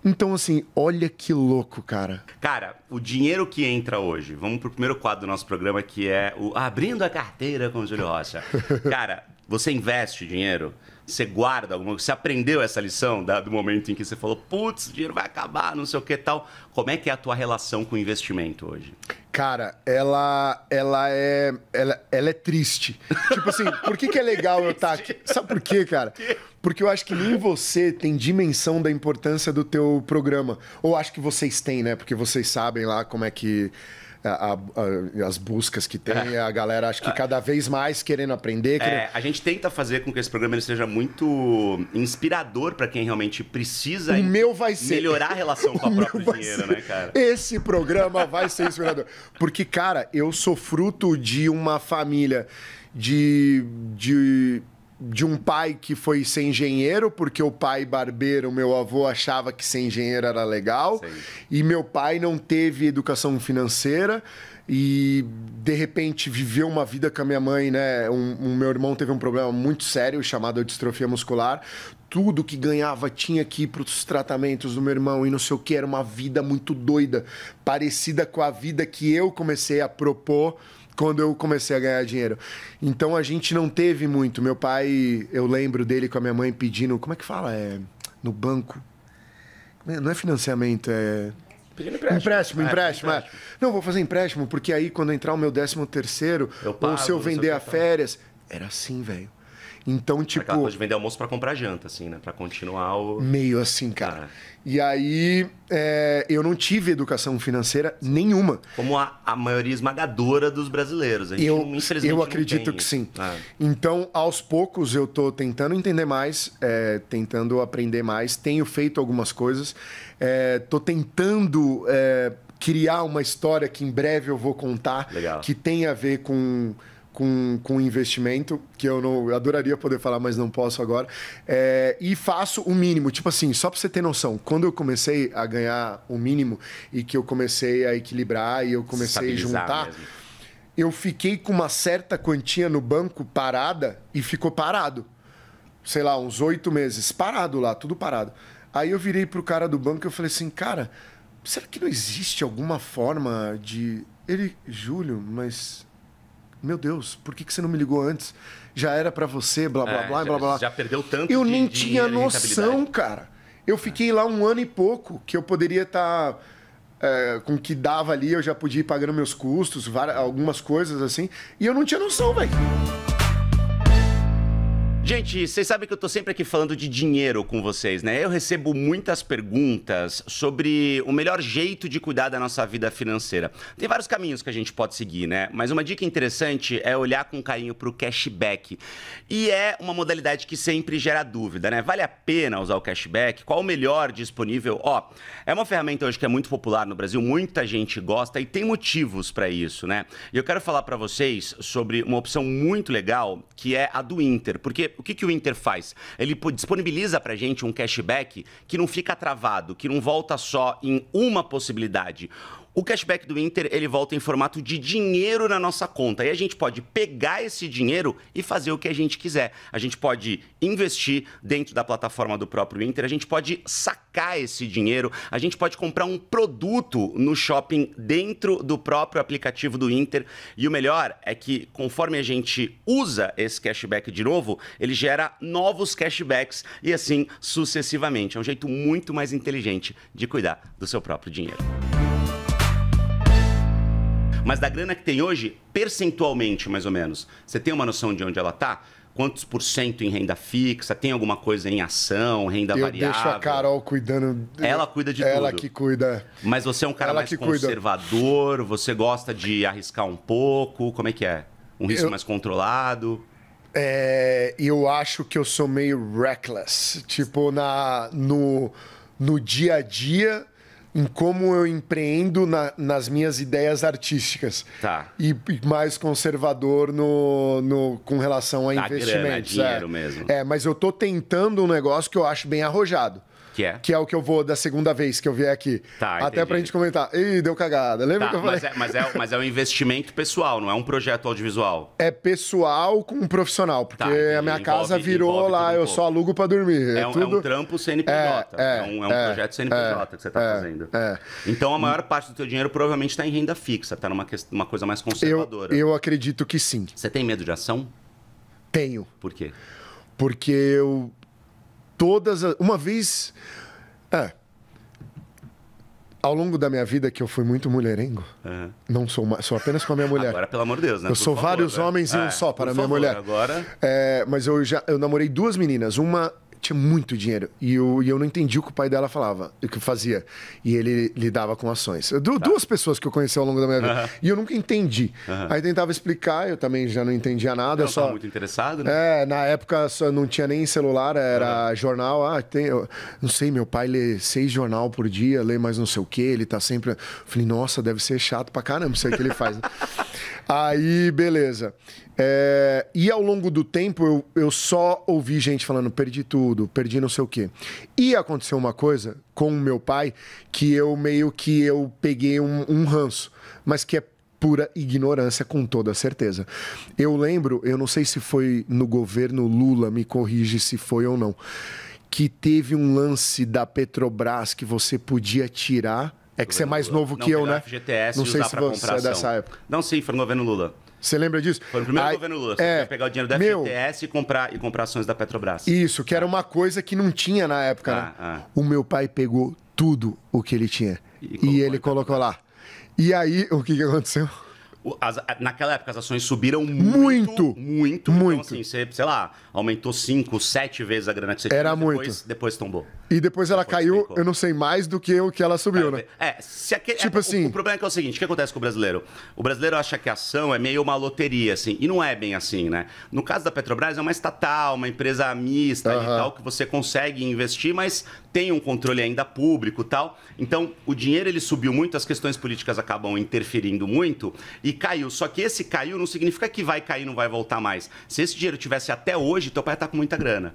Então, assim, olha que louco, cara. Cara, o dinheiro que entra hoje, vamos pro primeiro quadro do nosso programa, que é o Abrindo a Carteira com o Júlio Rocha. [laughs] Cara, você investe dinheiro? Você guarda alguma coisa? Você aprendeu essa lição da, do momento em que você falou, putz, o dinheiro vai acabar, não sei o que tal. Como é que é a tua relação com o investimento hoje? Cara, ela, ela é, ela, ela é triste. tipo assim, por que, que é legal eu estar tá aqui? Sabe por quê, cara? Porque eu acho que nem você tem dimensão da importância do teu programa. Ou acho que vocês têm, né? Porque vocês sabem lá como é que a, a, as buscas que tem, é. a galera acho que cada vez mais querendo aprender. É, querendo... É, a gente tenta fazer com que esse programa ele seja muito inspirador para quem realmente precisa o meu vai ser. melhorar a relação com [laughs] o a própria dinheiro, ser. né, cara? Esse programa vai ser inspirador. Porque, cara, eu sou fruto de uma família de, de de um pai que foi ser engenheiro, porque o pai barbeiro, meu avô, achava que ser engenheiro era legal. Sei. E meu pai não teve educação financeira e, de repente, viveu uma vida com a minha mãe, né? Um, um meu irmão teve um problema muito sério chamado distrofia muscular. Tudo que ganhava tinha que ir para os tratamentos do meu irmão e não sei o que. Era uma vida muito doida, parecida com a vida que eu comecei a propor quando eu comecei a ganhar dinheiro. Então a gente não teve muito. Meu pai, eu lembro dele com a minha mãe pedindo, como é que fala? É, no banco. Não é financiamento, é. Pedindo empréstimo. Empréstimo, ah, empréstimo. empréstimo. É. não, vou fazer empréstimo, porque aí quando entrar o meu décimo terceiro, eu ou se eu vender a férias. Era assim, velho. Então, tipo. Aquela coisa de vender almoço para comprar janta, assim, né? Pra continuar o. Meio assim, cara. É. E aí, é, eu não tive educação financeira nenhuma. Como a, a maioria esmagadora dos brasileiros. eu, infelizmente, eu acredito que sim. É. Então, aos poucos, eu tô tentando entender mais, é, tentando aprender mais. Tenho feito algumas coisas. tô tentando criar uma história que em breve eu vou contar. Legal. Que tem a ver com com, com investimento, que eu não eu adoraria poder falar, mas não posso agora. É, e faço o mínimo, tipo assim, só para você ter noção, quando eu comecei a ganhar o mínimo e que eu comecei a equilibrar e eu comecei a juntar. Mesmo eu fiquei com uma certa quantia no banco parada e ficou parado. Sei lá, uns oito meses, parado lá, tudo parado. Aí eu virei pro cara do banco e falei assim, cara, será que não existe alguma forma de. Ele, Júlio, mas meu Deus, por que, que você não me ligou antes? Já era para você, blá blá é, blá, já, blá blá. Já perdeu tanto Eu de, nem tinha noção, cara. Eu fiquei lá um ano e pouco que eu poderia estar. Tá, é, com o que dava ali, eu já podia ir pagando meus custos, várias, algumas coisas assim. E eu não tinha noção, velho. Gente, vocês sabem que eu tô sempre aqui falando de dinheiro com vocês, né? Eu recebo muitas perguntas sobre o melhor jeito de cuidar da nossa vida financeira. Tem vários caminhos que a gente pode seguir, né? Mas uma dica interessante é olhar com carinho pro cashback. E é uma modalidade que sempre gera dúvida, né? Vale a pena usar o cashback? Qual o melhor disponível? Ó, é uma ferramenta hoje que é muito popular no Brasil, muita gente gosta e tem motivos para isso, né? E eu quero falar para vocês sobre uma opção muito legal, que é a do Inter, porque o que, que o Inter faz? Ele disponibiliza para gente um cashback que não fica travado, que não volta só em uma possibilidade. O cashback do Inter, ele volta em formato de dinheiro na nossa conta. E a gente pode pegar esse dinheiro e fazer o que a gente quiser. A gente pode investir dentro da plataforma do próprio Inter, a gente pode sacar esse dinheiro, a gente pode comprar um produto no shopping dentro do próprio aplicativo do Inter. E o melhor é que conforme a gente usa esse cashback de novo, ele gera novos cashbacks e assim sucessivamente. É um jeito muito mais inteligente de cuidar do seu próprio dinheiro. Mas da grana que tem hoje, percentualmente, mais ou menos, você tem uma noção de onde ela está? Quantos por cento em renda fixa? Tem alguma coisa em ação, renda eu variável? Eu deixo a Carol cuidando. Ela cuida de ela tudo. Ela que cuida. Mas você é um cara ela mais conservador, cuida. você gosta de arriscar um pouco? Como é que é? Um risco eu... mais controlado? É, eu acho que eu sou meio reckless. Tipo, na, no, no dia a dia, em como eu empreendo na, nas minhas ideias artísticas. Tá. E, e mais conservador no, no, com relação a tá investimentos. Grana, é dinheiro é. mesmo. É, mas eu tô tentando um negócio que eu acho bem arrojado. Que é? Que é o que eu vou da segunda vez que eu vier aqui. Tá, Até entendi. pra gente comentar. Ih, deu cagada. Lembra tá, que eu falei? Mas é, mas, é, mas é um investimento pessoal, não é um projeto audiovisual. É pessoal com um profissional, porque tá, a minha envolve, casa virou lá, eu só alugo pra dormir. É, é, tudo... é um trampo CNPJ. É, é, um, é, é um projeto CNPJ que você tá fazendo. Então a maior parte do teu dinheiro provavelmente tá em renda fixa, tá numa, uma coisa mais conservadora. Eu, eu acredito que sim. Você tem medo de ação? Tenho. Por quê? Porque eu todas. As... Uma vez. É. Ao longo da minha vida, que eu fui muito mulherengo, uhum. não sou uma, sou apenas com a minha mulher. Agora, pelo amor de Deus, né? Eu por sou favor, vários velho. homens e é, um só para a minha favor, mulher. Agora... É, mas eu já eu namorei duas meninas. Uma tinha muito dinheiro. E eu, e eu não entendi o que o pai dela falava, o que fazia. E ele lidava com ações. Du, tá. Duas pessoas que eu conheci ao longo da minha vida. E eu nunca entendi. Aí tentava explicar, eu também já não entendia nada. Eu só muito interessado, né? É, na época só não tinha nem celular, era jornal. Ah, tem, eu, não sei, meu pai lê seis jornal por dia, lê mais não sei o que, ele tá sempre. falei, nossa, deve ser chato pra caramba isso aí que ele faz. [laughs] aí, beleza. É, e ao longo do tempo eu, eu só ouvi gente falando: perdi tudo, perdi não sei o quê. E aconteceu uma coisa com o meu pai que eu meio que eu peguei um, um ranço, mas que é pura ignorância, com toda certeza. Eu lembro, eu não sei se foi no governo Lula, me corrige se foi ou não, que teve um lance da Petrobras que você podia tirar. É que você é mais novo não, que eu, né? FGTS não sei se você é dessa época. Não, sei, foi no governo Lula. Você lembra disso? Foi o primeiro Aí, governo Lula. Você é, pegar o dinheiro da meu, FTS e comprar, e comprar ações da Petrobras. Isso, que era tá. uma coisa que não tinha na época. Né? Ah, né? ah. O meu pai pegou tudo o que ele tinha. E, e ele tá. colocou lá. E aí, o que, que aconteceu? As, naquela época as ações subiram muito. Muito. Muito. Então, muito. Então, assim, você, sei lá, aumentou 5, 7 vezes a grana que você tinha. Era depois, muito. Depois tombou. E depois ela caiu, explicou. eu não sei mais do que o que ela subiu, é, né? É, se aquele, tipo é, assim. O, o, problema é que é o seguinte: o que acontece com o brasileiro? O brasileiro acha que a ação é meio uma loteria, assim, e não é bem assim, né? No caso da Petrobras, é uma estatal, uma empresa mista uhum. e tal, que você consegue investir, mas tem um controle ainda público tal. Então, o dinheiro ele subiu muito, as questões políticas acabam interferindo muito e caiu. Só que esse caiu não significa que vai cair, não vai voltar mais. Se esse dinheiro tivesse até hoje, teu pai tá com muita grana.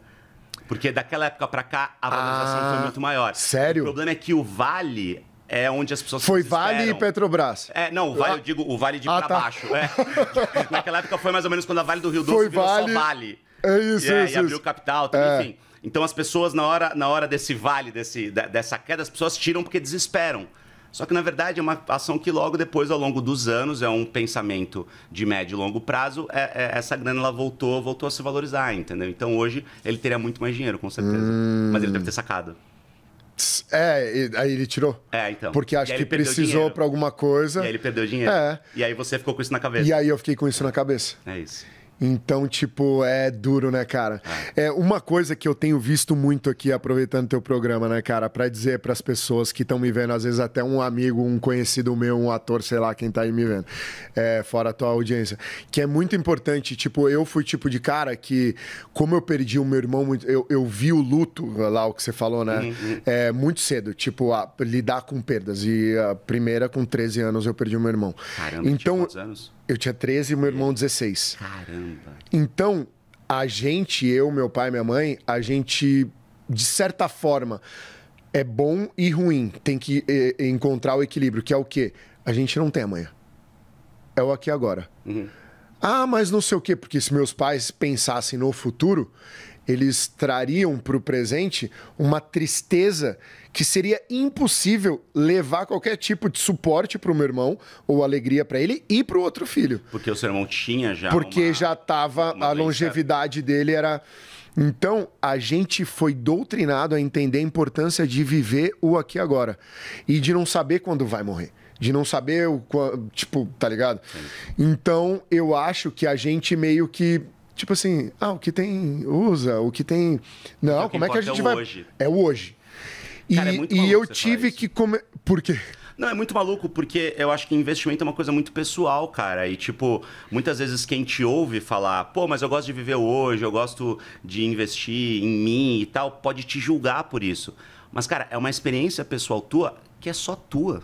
Porque daquela época para cá a valorização ah, foi muito maior. Sério? O problema é que o vale é onde as pessoas Foi Vale e Petrobras. É, não, o Vale, ah, eu digo, o Vale de ah, pra tá. baixo. É. [laughs] Naquela época foi mais ou menos quando a Vale do Rio Doce foi virou vale... só Vale. É isso, é, isso. E abriu capital, tudo, é. enfim. Então as pessoas, na hora, na hora desse vale, desse, dessa queda, as pessoas tiram porque desesperam. Só que, na verdade, é uma ação que logo depois, ao longo dos anos, é um pensamento de médio e longo prazo, é, é, essa grana ela voltou, voltou a se valorizar, entendeu? Então, hoje, ele teria muito mais dinheiro, com certeza. Hum... Mas ele deve ter sacado. É, aí ele tirou. É, então. Porque acho que precisou para alguma coisa. E aí ele perdeu dinheiro. É. E aí você ficou com isso na cabeça. E aí eu fiquei com isso na cabeça. É isso. Então, tipo, é duro, né, cara? É. é uma coisa que eu tenho visto muito aqui, aproveitando teu programa, né, cara, para dizer para as pessoas que estão me vendo, às vezes até um amigo, um conhecido meu, um ator, sei lá, quem tá aí me vendo, é, fora a tua audiência, que é muito importante. Tipo, eu fui tipo de cara que, como eu perdi o meu irmão, eu, eu vi o luto lá, o que você falou, né, uhum, uhum. é, muito cedo. Tipo, a, lidar com perdas. E a primeira, com 13 anos, eu perdi o meu irmão. Caramba, então, quantos anos? Eu tinha 13 e meu irmão 16. Caramba. Então, a gente, eu, meu pai, e minha mãe, a gente, de certa forma, é bom e ruim. Tem que é, encontrar o equilíbrio, que é o quê? A gente não tem amanhã. É o aqui agora. Uhum. Ah, mas não sei o quê, porque se meus pais pensassem no futuro, eles trariam para o presente uma tristeza que seria impossível levar qualquer tipo de suporte para o meu irmão ou alegria para ele e para o outro filho. Porque o seu irmão tinha já. Porque uma, já estava a longevidade certa. dele era. Então a gente foi doutrinado a entender a importância de viver o aqui agora e de não saber quando vai morrer de não saber o tipo, tá ligado? Sim. Então eu acho que a gente meio que tipo assim, ah, o que tem usa, o que tem. Não, como é que a gente é vai. Hoje. É o hoje. E, Cara, é muito e eu tive que comer. Por quê? Não, é muito maluco, porque eu acho que investimento é uma coisa muito pessoal, cara. E, tipo, muitas vezes quem te ouve falar, pô, mas eu gosto de viver hoje, eu gosto de investir em mim e tal, pode te julgar por isso. Mas, cara, é uma experiência pessoal tua que é só tua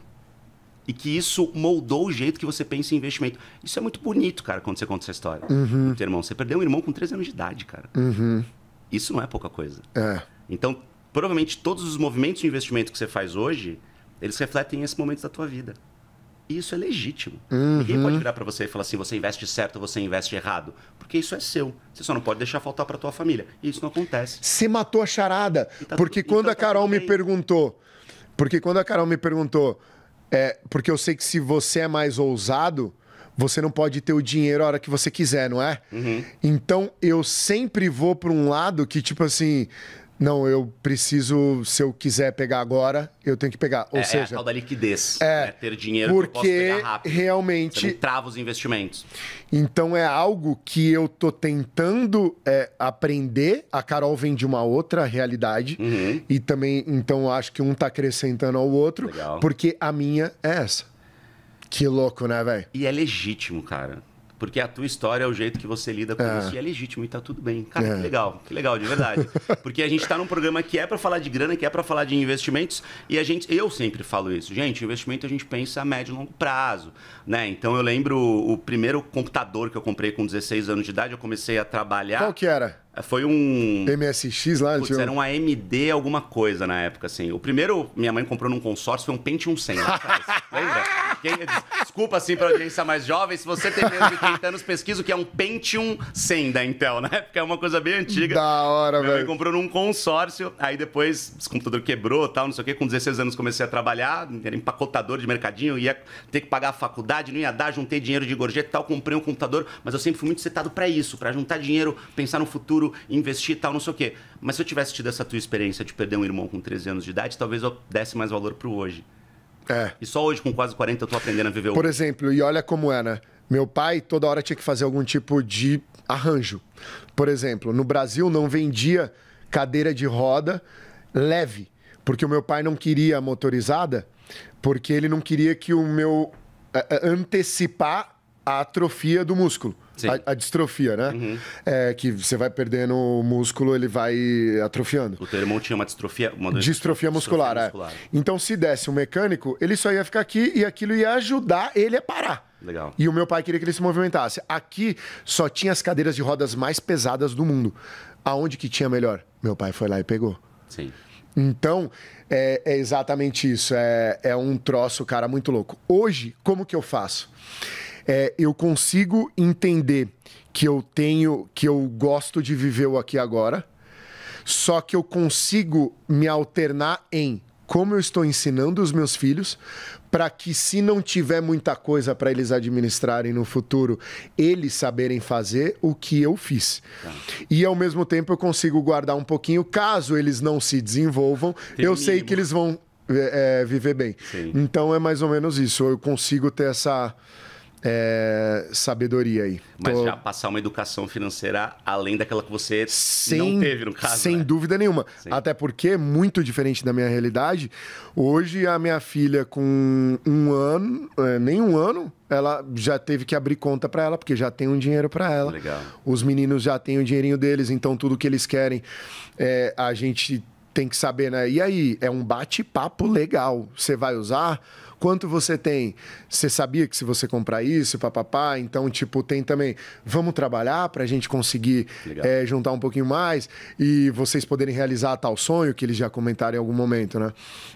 e que isso moldou o jeito que você pensa em investimento. Isso é muito bonito, cara, quando você conta essa história. Uhum. Do teu irmão. Você perdeu um irmão com 13 anos de idade, cara. Uhum. Isso não é pouca coisa. É. Então, provavelmente todos os movimentos de investimento que você faz hoje, eles refletem esse momento da tua vida. E isso é legítimo. Uhum. Ninguém pode virar para você e falar assim, você investe certo, você investe errado. Porque isso é seu. Você só não pode deixar faltar para tua família. E isso não acontece. Você matou a charada. Tá porque quando então, a tá Carol tá me perguntou... Porque quando a Carol me perguntou... É, porque eu sei que se você é mais ousado, você não pode ter o dinheiro a hora que você quiser, não é? Uhum. Então eu sempre vou para um lado que, tipo assim, não, eu preciso, se eu quiser pegar agora, eu tenho que pegar. Ou é, seja, é a tal da liquidez. É, né? ter dinheiro porque que eu posso pegar rápido. realmente. Você trava os investimentos. Então é algo que eu tô tentando é, aprender. A Carol vem de uma outra realidade. Uhum. E também, então acho que um tá acrescentando ao outro, Legal. porque a minha é essa. Que louco, né, velho? E é legítimo, cara porque a tua história é o jeito que você lida com é. isso e é legítimo e tá tudo bem. Cara, é. que legal, que legal, de verdade. [laughs] Porque a gente tá num programa que é para falar de grana, que é para falar de investimentos e a gente, eu sempre falo isso, gente, investimento a gente pensa a médio e longo prazo, né? Então eu lembro o primeiro computador que eu comprei com 16 anos de idade, eu comecei a trabalhar. Qual que era? É, foi um. MSX lá, Putz, tinha... era um AMD alguma coisa na época, assim. O primeiro, minha mãe comprou num consórcio, foi um Pentium 100. [laughs] Lembra? Quem, é desculpa, assim, pra audiência mais jovem, se você tem menos de 30 anos, tá pesquisa o que é um Pentium 100 da Intel, então, né? Porque é uma coisa bem antiga. Da hora, Minha velho. comprou num consórcio, aí depois o computador quebrou tal, não sei o quê. Com 16 anos comecei a trabalhar, era empacotador de mercadinho, ia ter que pagar a faculdade, não ia dar, juntei dinheiro de gorjeta e tal, comprei um computador, mas eu sempre fui muito setado para isso, para juntar dinheiro, pensar no futuro, investir e tal, não sei o quê. Mas se eu tivesse tido essa tua experiência de perder um irmão com 13 anos de idade, talvez eu desse mais valor pro hoje. É. E só hoje, com quase 40, eu tô aprendendo a viver o. Por exemplo, e olha como era. É, né? Meu pai toda hora tinha que fazer algum tipo de arranjo. Por exemplo, no Brasil não vendia cadeira de roda leve, porque o meu pai não queria motorizada, porque ele não queria que o meu é, é, antecipar a atrofia do músculo. A, a, distrofia, né? Uhum. É que você vai perdendo o músculo, ele vai atrofiando. O teu irmão tinha uma distrofia... Uma distrofia muscular, distrofia muscular. É. Então, se desse um mecânico, ele só ia ficar aqui e aquilo ia ajudar ele a parar. Legal. E o meu pai queria que ele se movimentasse. Aqui só tinha as cadeiras de rodas mais pesadas do mundo. Aonde que tinha melhor? Meu pai foi lá e pegou. Sim. Então, é, é exatamente isso. É, é um troço, cara, muito louco. Hoje, como que eu faço? é, eu consigo entender que eu tenho, que eu gosto de viver o aqui agora, só que eu consigo me alternar em como eu estou ensinando os meus filhos para que se não tiver muita coisa para eles administrarem no futuro, eles saberem fazer o que eu fiz. Tá. E ao mesmo tempo eu consigo guardar um pouquinho, caso eles não se desenvolvam, Tem eu mínimo. sei que eles vão é, é, viver bem. Sim. Então é mais ou menos isso. Eu consigo ter essa é, sabedoria aí. Mas Tô... já passar uma educação financeira além daquela que você sem, não teve, no caso. Sem né? dúvida nenhuma. Sim. Até porque, é muito diferente da minha realidade, hoje a minha filha, com um ano, é, nem um ano, ela já teve que abrir conta para ela, porque já tem um dinheiro para ela. Legal. Os meninos já têm o dinheirinho deles, então tudo que eles querem, é, a gente tem que saber, né? E aí, é um bate-papo legal. Você vai usar Quanto você tem? Você sabia que se você comprar isso, papapá? Então, tipo, tem também. Vamos trabalhar para a gente conseguir é, juntar um pouquinho mais e vocês poderem realizar tal sonho que eles já comentaram em algum momento, né?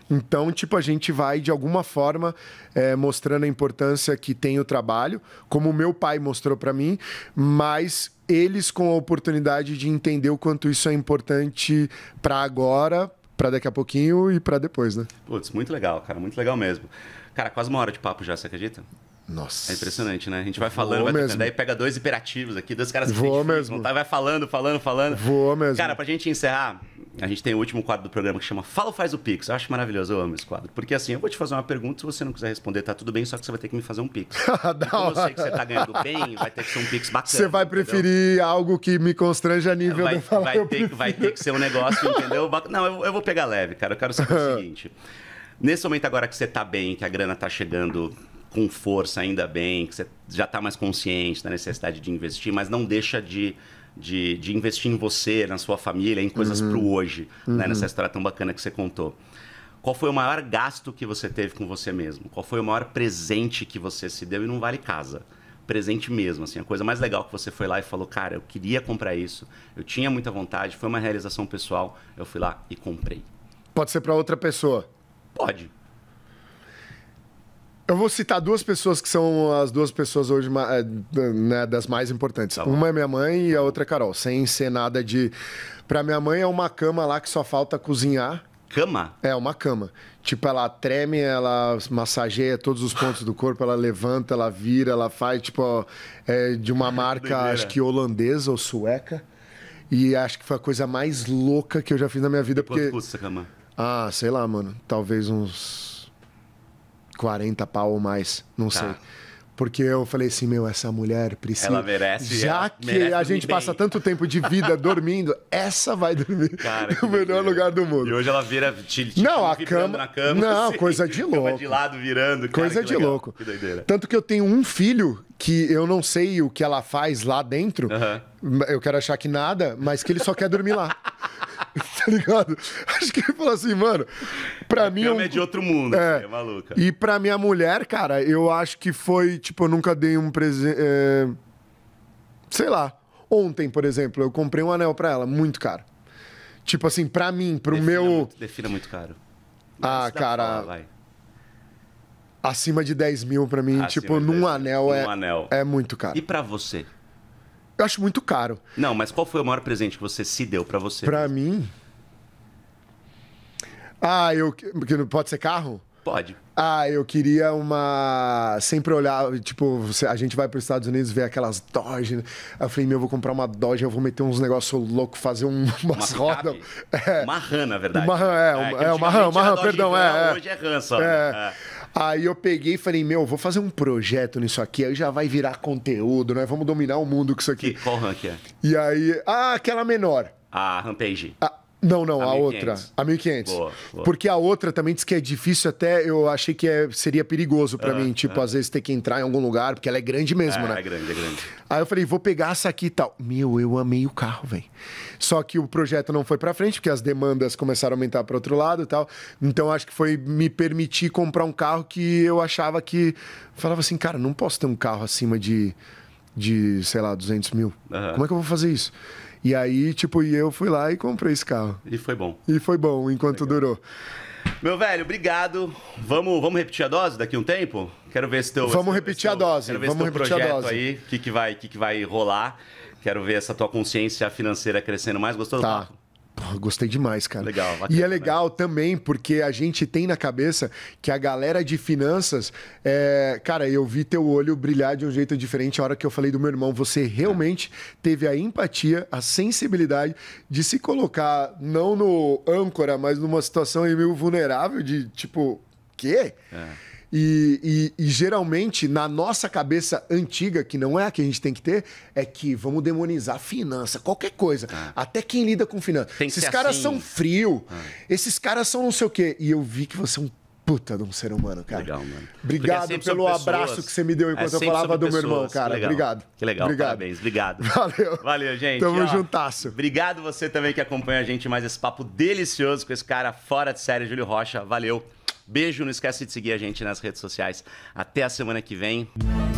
Então, tipo, a gente vai de alguma forma é, mostrando a importância que tem o trabalho, como o meu pai mostrou para mim, mas eles com a oportunidade de entender o quanto isso é importante para agora, para daqui a pouquinho e para depois, né? Putz, muito legal, cara, muito legal mesmo. Cara, quase uma hora de papo já, você acredita? Nossa. É impressionante, né? A gente vai falando, vai mesmo. aí pega dois hiperativos aqui, dois caras que Vou mesmo. Contar, vai falando, falando, falando. Vou mesmo. Cara, pra gente encerrar, a gente tem o último quadro do programa que chama Fala ou Faz o Pix. Eu acho maravilhoso, eu amo esse quadro. Porque assim, eu vou te fazer uma pergunta, se você não quiser responder, tá tudo bem, só que você vai ter que me fazer um Pix. [laughs] da Como eu sei que você tá ganhando bem, vai ter que ser um Pix bacana. Você vai preferir entendeu? algo que me constrange a nível vai, de falar vai ter, que, vai ter que ser um negócio, entendeu? Não, eu, eu, vou pegar leve, cara. Eu quero saber o [laughs] seguinte. Nesse momento agora que você está bem, que a grana está chegando com força, ainda bem, que você já está mais consciente da necessidade de investir, mas não deixa de, de, de investir em você, na sua família, em coisas uhum. para o hoje, né, uhum. né? nessa história tão bacana que você contou. Qual foi o maior gasto que você teve com você mesmo? Qual foi o maior presente que você se deu e não vale casa? presente mesmo, assim, a coisa mais legal que você foi lá e falou, cara, eu queria comprar isso, eu tinha muita vontade, foi uma realização pessoal, eu fui lá e comprei. Pode ser para outra pessoa. Pode. Eu vou citar duas pessoas que são as duas pessoas hoje eh, né, das mais importantes. Tá uma é minha mãe e a outra é Carol. Sem ser nada de. Pra minha mãe é uma cama lá que só falta cozinhar. Cama? É, uma cama. Tipo, ela treme, ela massageia todos os pontos do corpo, ela levanta, ela vira, ela faz, tipo, ó, é de uma marca, Doideira. acho que holandesa ou sueca. E acho que foi a coisa mais louca que eu já fiz na minha vida. E porque... quanto custa essa cama? Ah, sei lá, mano. Talvez uns 40 pau ou mais. Não tá. sei. Porque eu falei assim, meu, essa mulher precisa. Ela merece. Já ela que merece a gente passa bem. tanto tempo de vida [laughs] dormindo, essa vai dormir Cara, [laughs] no melhor lugar do mundo. E hoje ela vira. Te, não, a cama, na cama. Não, [laughs] assim, coisa de louco. Cama de lado virando. Cara, coisa de legal. louco. Que doideira. Tanto que eu tenho um filho que eu não sei o que ela faz lá dentro, uhum. eu quero achar que nada, mas que ele só quer dormir lá. [laughs] tá ligado? Acho que ele falou assim, mano, pra a é, mim... Um... é de outro mundo, é, assim, é maluca. E pra minha mulher, cara, eu acho que foi, tipo, eu nunca dei um presente... É... Sei lá. Ontem, por exemplo, eu comprei um anel pra ela, muito caro. Tipo assim, pra mim, pro defina meu... Muito, defina muito caro. ah, cara... vai. Acima de 10 mil pra mim, Acima tipo, num anel, é, anel. é muito caro. E pra você? Eu acho muito caro. Não, mas qual foi o maior presente que você se deu pra você? Pra mim. Ah, eu. não Pode ser carro? Pode. Ah, eu queria uma. Sempre olhar, tipo, você- a gente vai para os Estados Unidos ver aquelas Dodge. Né? Eu falei, meu, eu vou comprar uma Dodge, eu vou meter uns negócios loucos, fazer um, [laughs] umas rodas. É. Uma rã, na verdade. Uma é, é, uma é rã, antigamente uma perdão, é, é. Hoje é rã só. né? É. é. Aí eu peguei e falei, meu, vou fazer um projeto nisso aqui, aí já vai virar conteúdo, né? Vamos dominar o mundo com isso aqui. qual rank é? E aí. Ah, aquela menor. A Rampage. Ah, não, não, a, a outra. A 1500. Boa, boa. Porque a outra também diz que é difícil até, eu achei que é, seria perigoso para ah, mim, tipo, ah. às vezes ter que entrar em algum lugar, porque ela é grande mesmo, é, né? É grande, é grande. Aí eu falei, vou pegar essa aqui e tal. Meu, eu amei o carro, velho. Só que o projeto não foi para frente, porque as demandas começaram a aumentar para outro lado e tal. Então acho que foi me permitir comprar um carro que eu achava que. Falava assim, cara, não posso ter um carro acima de, de sei lá, 200 mil. Uhum. Como é que eu vou fazer isso? E aí, tipo, e eu fui lá e comprei esse carro. E foi bom. E foi bom enquanto Legal. durou. Meu velho, obrigado. Vamos, vamos repetir a dose daqui um tempo? Quero ver se teu. Vamos repetir teu, a dose. Quero ver vamos se teu repetir projeto a dose. aí, o que, que, vai, que, que vai rolar. Quero ver essa tua consciência financeira crescendo mais. Gostou? Tá. Pô, gostei demais, cara. Legal. Bacana, e é legal né? também porque a gente tem na cabeça que a galera de finanças, é... cara, eu vi teu olho brilhar de um jeito diferente a hora que eu falei do meu irmão. Você realmente é. teve a empatia, a sensibilidade de se colocar não no âncora, mas numa situação meio vulnerável de tipo, quê? É. E, e, e, geralmente, na nossa cabeça antiga, que não é a que a gente tem que ter, é que vamos demonizar finança, qualquer coisa. Ah. Até quem lida com finança. Esses caras assim. são frio, ah. esses caras são não sei o quê. E eu vi que você é um puta de um ser humano, cara. Legal, mano. É obrigado é pelo abraço que você me deu enquanto é eu falava do meu irmão, cara. Legal. Obrigado. Que legal, obrigado. parabéns. Obrigado. Valeu. Valeu, gente. Tamo juntasso. Obrigado você também que acompanha a gente mais esse papo delicioso com esse cara fora de série, Júlio Rocha. Valeu. Beijo, não esquece de seguir a gente nas redes sociais. Até a semana que vem.